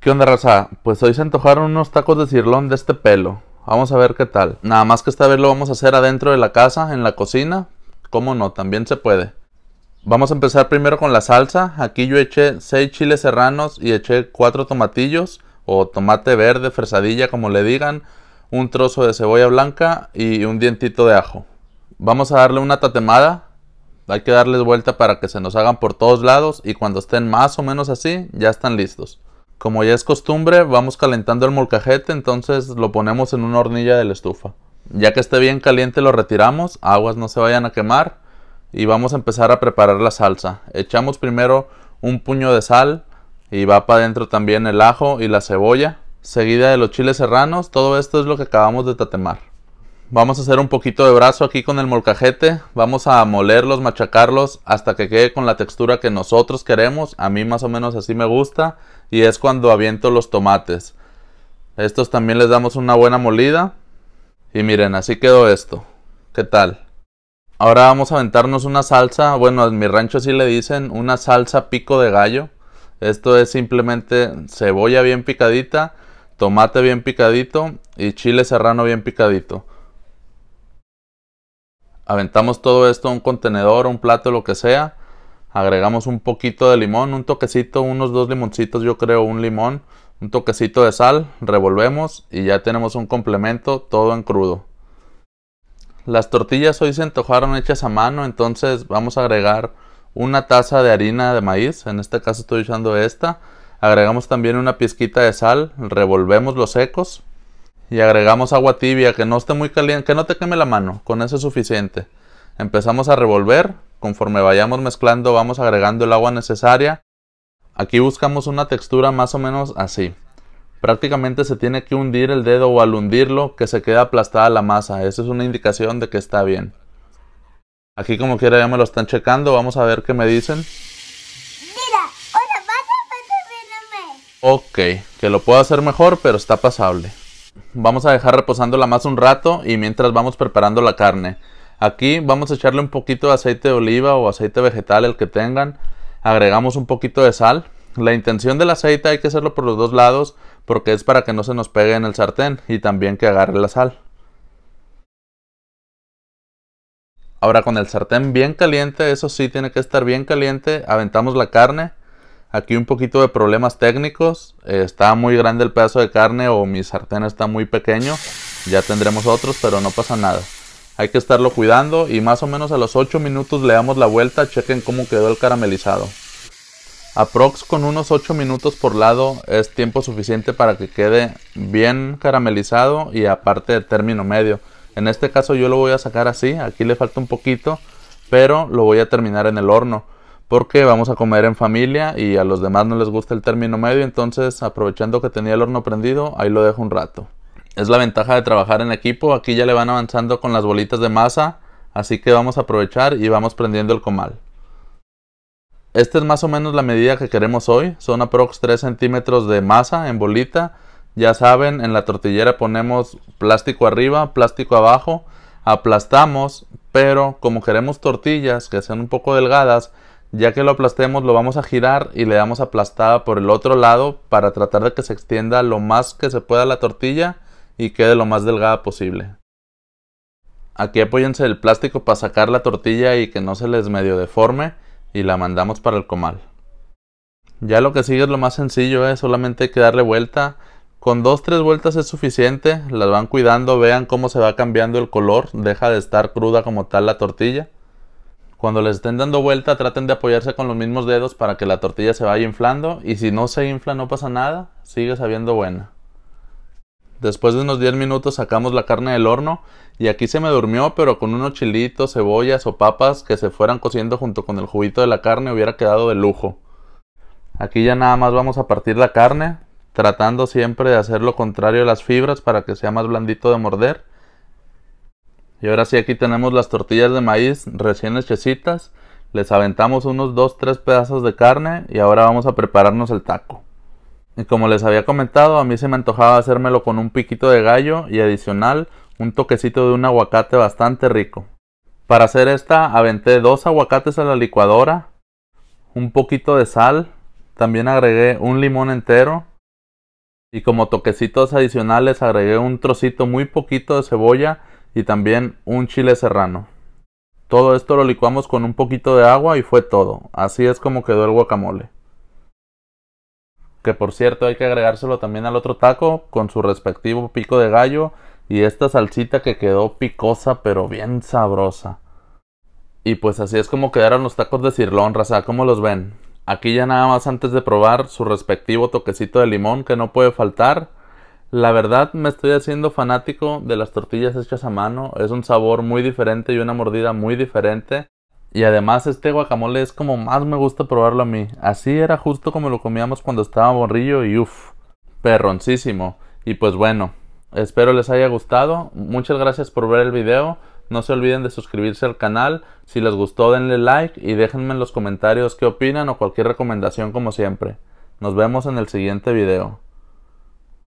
¿Qué onda, raza? Pues hoy se antojaron unos tacos de cirlón de este pelo. Vamos a ver qué tal. Nada más que esta vez lo vamos a hacer adentro de la casa, en la cocina. ¿Cómo no? También se puede. Vamos a empezar primero con la salsa. Aquí yo eché 6 chiles serranos y eché 4 tomatillos o tomate verde, fresadilla, como le digan, un trozo de cebolla blanca y un dientito de ajo. Vamos a darle una tatemada. Hay que darles vuelta para que se nos hagan por todos lados y cuando estén más o menos así, ya están listos. Como ya es costumbre, vamos calentando el molcajete, entonces lo ponemos en una hornilla de la estufa. Ya que esté bien caliente lo retiramos, aguas no se vayan a quemar y vamos a empezar a preparar la salsa. Echamos primero un puño de sal y va para adentro también el ajo y la cebolla, seguida de los chiles serranos, todo esto es lo que acabamos de tatemar. Vamos a hacer un poquito de brazo aquí con el molcajete. Vamos a molerlos, machacarlos hasta que quede con la textura que nosotros queremos. A mí más o menos así me gusta. Y es cuando aviento los tomates. Estos también les damos una buena molida. Y miren, así quedó esto. ¿Qué tal? Ahora vamos a aventarnos una salsa. Bueno, en mi rancho así le dicen una salsa pico de gallo. Esto es simplemente cebolla bien picadita, tomate bien picadito y chile serrano bien picadito aventamos todo esto a un contenedor, un plato, lo que sea. Agregamos un poquito de limón, un toquecito, unos dos limoncitos, yo creo, un limón, un toquecito de sal, revolvemos y ya tenemos un complemento todo en crudo. Las tortillas hoy se antojaron hechas a mano, entonces vamos a agregar una taza de harina de maíz, en este caso estoy usando esta. Agregamos también una pizquita de sal, revolvemos los secos y agregamos agua tibia que no esté muy caliente, que no te queme la mano, con eso es suficiente. Empezamos a revolver, conforme vayamos mezclando vamos agregando el agua necesaria. Aquí buscamos una textura más o menos así. Prácticamente se tiene que hundir el dedo o al hundirlo que se quede aplastada la masa, esa es una indicación de que está bien. Aquí como quiera ya me lo están checando, vamos a ver qué me dicen. Mira, hola, Ok, que lo puedo hacer mejor, pero está pasable vamos a dejar reposando la masa un rato y mientras vamos preparando la carne. Aquí vamos a echarle un poquito de aceite de oliva o aceite vegetal, el que tengan. Agregamos un poquito de sal. La intención del aceite hay que hacerlo por los dos lados porque es para que no se nos pegue en el sartén y también que agarre la sal. Ahora con el sartén bien caliente, eso sí tiene que estar bien caliente, aventamos la carne Aquí un poquito de problemas técnicos. está muy grande el pedazo de carne o mi sartén está muy pequeño. Ya tendremos otros, pero no pasa nada. Hay que estarlo cuidando y más o menos a los 8 minutos le damos la vuelta. Chequen cómo quedó el caramelizado. Aprox con unos 8 minutos por lado es tiempo suficiente para que quede bien caramelizado y aparte de término medio. En este caso yo lo voy a sacar así, aquí le falta un poquito, pero lo voy a terminar en el horno porque vamos a comer en familia y a los demás no les gusta el término medio, entonces aprovechando que tenía el horno prendido, ahí lo dejo un rato. Es la ventaja de trabajar en equipo, aquí ya le van avanzando con las bolitas de masa, así que vamos a aprovechar y vamos prendiendo el comal. Esta es más o menos la medida que queremos hoy, son aprox 3 centímetros de masa en bolita, ya saben, en la tortillera ponemos plástico arriba, plástico abajo, aplastamos, pero como queremos tortillas que sean un poco delgadas, ya que lo aplastemos lo vamos a girar y le damos aplastada por el otro lado para tratar de que se extienda lo más que se pueda la tortilla y quede lo más delgada posible. Aquí apóyense el plástico para sacar la tortilla y que no se les medio deforme y la mandamos para el comal. Ya lo que sigue es lo más sencillo, es ¿eh? solamente hay que darle vuelta. Con dos tres vueltas es suficiente, las van cuidando, vean cómo se va cambiando el color, deja de estar cruda como tal la tortilla. Cuando les estén dando vuelta, traten de apoyarse con los mismos dedos para que la tortilla se vaya inflando y si no se infla no pasa nada, sigue sabiendo buena. Después de unos 10 minutos sacamos la carne del horno y aquí se me durmió, pero con unos chilitos, cebollas o papas que se fueran cociendo junto con el juguito de la carne hubiera quedado de lujo. Aquí ya nada más vamos a partir la carne, tratando siempre de hacer lo contrario a las fibras para que sea más blandito de morder y ahora sí, aquí tenemos las tortillas de maíz recién hechecitas. Les aventamos unos 2-3 pedazos de carne y ahora vamos a prepararnos el taco. Y como les había comentado, a mí se me antojaba hacérmelo con un piquito de gallo y adicional un toquecito de un aguacate bastante rico. Para hacer esta aventé dos aguacates a la licuadora, un poquito de sal, también agregué un limón entero y como toquecitos adicionales agregué un trocito muy poquito de cebolla y también un chile serrano. Todo esto lo licuamos con un poquito de agua y fue todo. Así es como quedó el guacamole. Que por cierto hay que agregárselo también al otro taco con su respectivo pico de gallo y esta salsita que quedó picosa pero bien sabrosa. Y pues así es como quedaron los tacos de cirlón, raza, ¿cómo los ven? Aquí ya nada más antes de probar su respectivo toquecito de limón que no puede faltar la verdad me estoy haciendo fanático de las tortillas hechas a mano, es un sabor muy diferente y una mordida muy diferente. Y además este guacamole es como más me gusta probarlo a mí. Así era justo como lo comíamos cuando estaba borrillo y uff, perroncísimo. Y pues bueno, espero les haya gustado. Muchas gracias por ver el video. No se olviden de suscribirse al canal. Si les gustó denle like y déjenme en los comentarios qué opinan o cualquier recomendación como siempre. Nos vemos en el siguiente video.